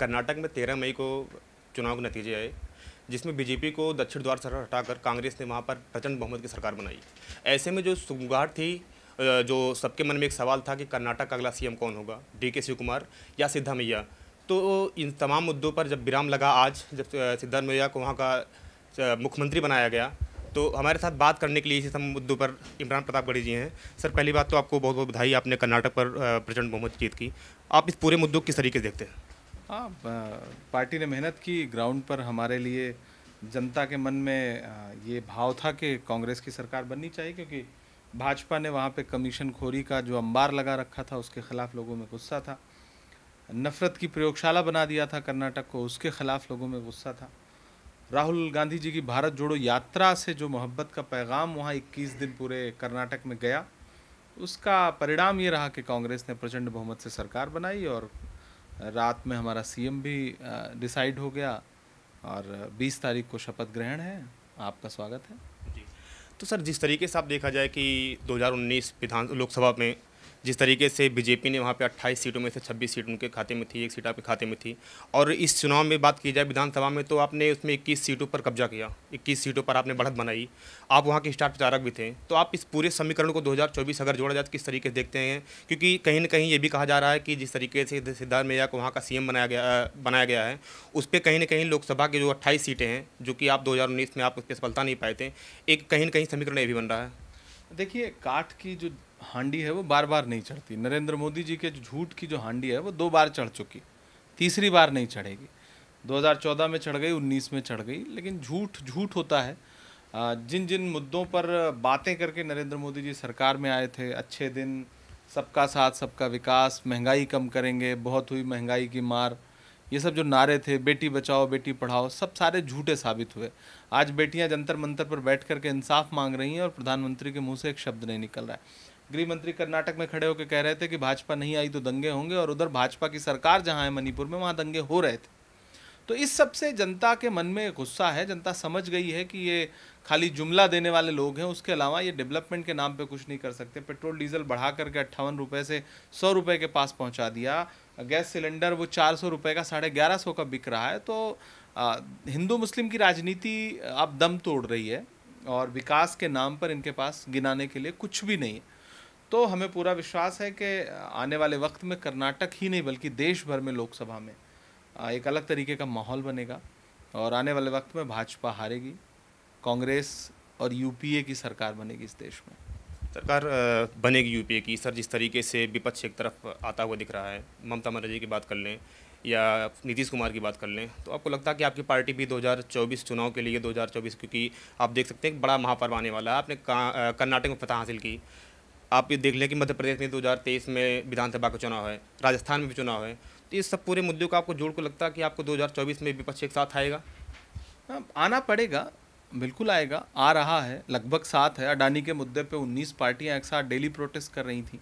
कर्नाटक में तेरह मई को चुनाव के नतीजे आए जिसमें बीजेपी को दक्षिण द्वार सरकार हटाकर कांग्रेस ने वहाँ पर प्रचंड बहुमत की सरकार बनाई ऐसे में जो सुगाट थी जो सबके मन में एक सवाल था कि कर्नाटक का अगला सीएम कौन होगा डी के शिव कुमार या सिद्धामैया तो इन तमाम मुद्दों पर जब विराम लगा आज जब सिद्धारमैया को वहाँ का मुख्यमंत्री बनाया गया तो हमारे साथ बात करने के लिए इसी सब मुद्दों पर इमरान प्रताप गढ़ी जी हैं सर पहली बात तो आपको बहुत बहुत बधाई आपने कर्नाटक पर प्रचंड बहुमत जीत की आप इस पूरे मुद्दों को किस तरीके से देखते हैं हाँ पार्टी ने मेहनत की ग्राउंड पर हमारे लिए जनता के मन में ये भाव था कि कांग्रेस की सरकार बननी चाहिए क्योंकि भाजपा ने वहाँ पे कमीशन खोरी का जो अंबार लगा रखा था उसके ख़िलाफ़ लोगों में गुस्सा था नफ़रत की प्रयोगशाला बना दिया था कर्नाटक को उसके ख़िलाफ़ लोगों में गुस्सा था राहुल गांधी जी की भारत जोड़ो यात्रा से जो मोहब्बत का पैगाम वहाँ 21 दिन पूरे कर्नाटक में गया उसका परिणाम ये रहा कि कांग्रेस ने प्रचंड बहुमत से सरकार बनाई और रात में हमारा सीएम भी डिसाइड हो गया और 20 तारीख को शपथ ग्रहण है आपका स्वागत है जी तो सर जिस तरीके से आप देखा जाए कि 2019 विधान लोकसभा में जिस तरीके से बीजेपी ने वहाँ पे 28 सीटों में से 26 सीट उनके खाते में थी एक सीट आपके खाते में थी और इस चुनाव में बात की जाए विधानसभा में तो आपने उसमें इक्कीस सीटों पर कब्जा किया इक्कीस सीटों पर आपने बढ़त बनाई आप वहाँ के स्टार प्रचारक भी थे तो आप इस पूरे समीकरण को दो अगर जोड़ा जाए तो किस तरीके से देखते हैं क्योंकि कहीं ना कहीं ये भी कहा जा रहा है कि जिस तरीके से सिद्धार्थ मैया को वहाँ का सी बनाया गया बनाया गया है उस पर कहीं ना कहीं लोकसभा की जो अट्ठाईस सीटें हैं जो कि आप दो में आप उस पर सफलता नहीं पाए थे एक कहीं ना कहीं समीकरण ये भी बन रहा है देखिए काठ की जो हांडी है वो बार बार नहीं चढ़ती नरेंद्र मोदी जी के झूठ की जो हांडी है वो दो बार चढ़ चुकी तीसरी बार नहीं चढ़ेगी 2014 में चढ़ गई 19 में चढ़ गई लेकिन झूठ झूठ होता है जिन जिन मुद्दों पर बातें करके नरेंद्र मोदी जी सरकार में आए थे अच्छे दिन सबका साथ सबका विकास महंगाई कम करेंगे बहुत हुई महंगाई की मार ये सब जो नारे थे बेटी बचाओ बेटी पढ़ाओ सब सारे झूठे साबित हुए आज बेटियां जंतर मंतर पर बैठ करके इंसाफ मांग रही हैं और प्रधानमंत्री के मुंह से एक शब्द नहीं निकल रहा है गृह मंत्री कर्नाटक में खड़े होकर कह रहे थे कि भाजपा नहीं आई तो दंगे होंगे और उधर भाजपा की सरकार जहाँ है मणिपुर में वहाँ दंगे हो रहे थे तो इस सब से जनता के मन में गुस्सा है जनता समझ गई है कि ये खाली जुमला देने वाले लोग हैं उसके अलावा ये डेवलपमेंट के नाम पे कुछ नहीं कर सकते पेट्रोल डीजल बढ़ा करके अट्ठावन रुपये से सौ रुपये के पास पहुंचा दिया गैस सिलेंडर वो चार सौ रुपये का साढ़े ग्यारह सौ का बिक रहा है तो हिंदू मुस्लिम की राजनीति अब दम तोड़ रही है और विकास के नाम पर इनके पास गिनाने के लिए कुछ भी नहीं है तो हमें पूरा विश्वास है कि आने वाले वक्त में कर्नाटक ही नहीं बल्कि देश भर में लोकसभा में एक अलग तरीके का माहौल बनेगा और आने वाले वक्त में भाजपा हारेगी कांग्रेस और यूपीए की सरकार बनेगी इस देश में सरकार बनेगी यूपीए की सर जिस तरीके से विपक्ष एक तरफ आता हुआ दिख रहा है ममता बनर्जी की बात कर लें या नीतीश कुमार की बात कर लें तो आपको लगता है कि आपकी पार्टी भी 2024 चुनाव के लिए 2024 क्योंकि आप देख सकते हैं बड़ा महापर्व आने वाला है आपने कर्नाटक में फतह हासिल की आप ये देख लें कि मध्य प्रदेश में 2023 में विधानसभा का चुनाव है राजस्थान में भी चुनाव है तो इस सब पूरे मुद्दों को आपको जोड़ को लगता है कि आपको 2024 में विपक्ष एक साथ आएगा हाँ, आना पड़ेगा बिल्कुल आएगा आ रहा है लगभग साथ है अडानी के मुद्दे पे 19 पार्टियां एक साथ डेली प्रोटेस्ट कर रही थी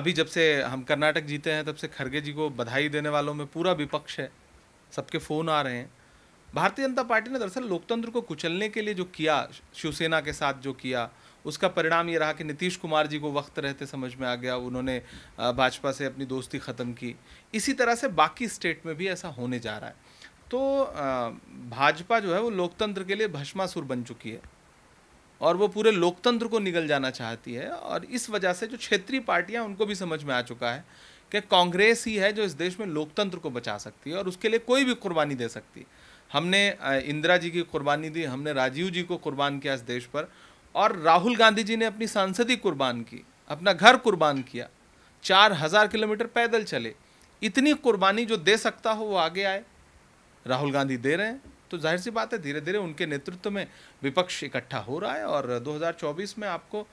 अभी जब से हम कर्नाटक जीते हैं तब से खड़गे जी को बधाई देने वालों में पूरा विपक्ष है सबके फ़ोन आ रहे हैं भारतीय जनता पार्टी ने दरअसल लोकतंत्र को कुचलने के लिए जो किया शिवसेना के साथ जो किया उसका परिणाम ये रहा कि नीतीश कुमार जी को वक्त रहते समझ में आ गया उन्होंने भाजपा से अपनी दोस्ती ख़त्म की इसी तरह से बाकी स्टेट में भी ऐसा होने जा रहा है तो भाजपा जो है वो लोकतंत्र के लिए भस्मासुर बन चुकी है और वो पूरे लोकतंत्र को निगल जाना चाहती है और इस वजह से जो क्षेत्रीय पार्टियां उनको भी समझ में आ चुका है कि कांग्रेस ही है जो इस देश में लोकतंत्र को बचा सकती है और उसके लिए कोई भी कुर्बानी दे सकती है हमने इंदिरा जी की कुर्बानी दी हमने राजीव जी को कुर्बान किया इस देश पर और राहुल गांधी जी ने अपनी सांसदी कुर्बान की अपना घर कुर्बान किया चार हज़ार किलोमीटर पैदल चले इतनी कुर्बानी जो दे सकता हो वो आगे आए राहुल गांधी दे रहे हैं तो जाहिर सी बात है धीरे धीरे उनके नेतृत्व में विपक्ष इकट्ठा हो रहा है और 2024 में आपको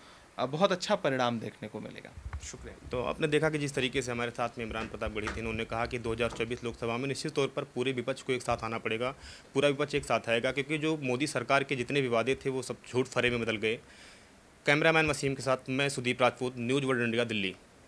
बहुत अच्छा परिणाम देखने को मिलेगा शुक्रिया तो आपने देखा कि जिस तरीके से हमारे साथ में इमरान प्रताप गढ़ी थे उन्होंने कहा कि 2024 लोकसभा में निश्चित तौर पर पूरे विपक्ष को एक साथ आना पड़ेगा पूरा विपक्ष एक साथ आएगा क्योंकि जो मोदी सरकार के जितने विवादे थे वो सब झूठ फरे में बदल गए कैमरामैन वसीम के साथ मैं Sudeep Rajput news world India Delhi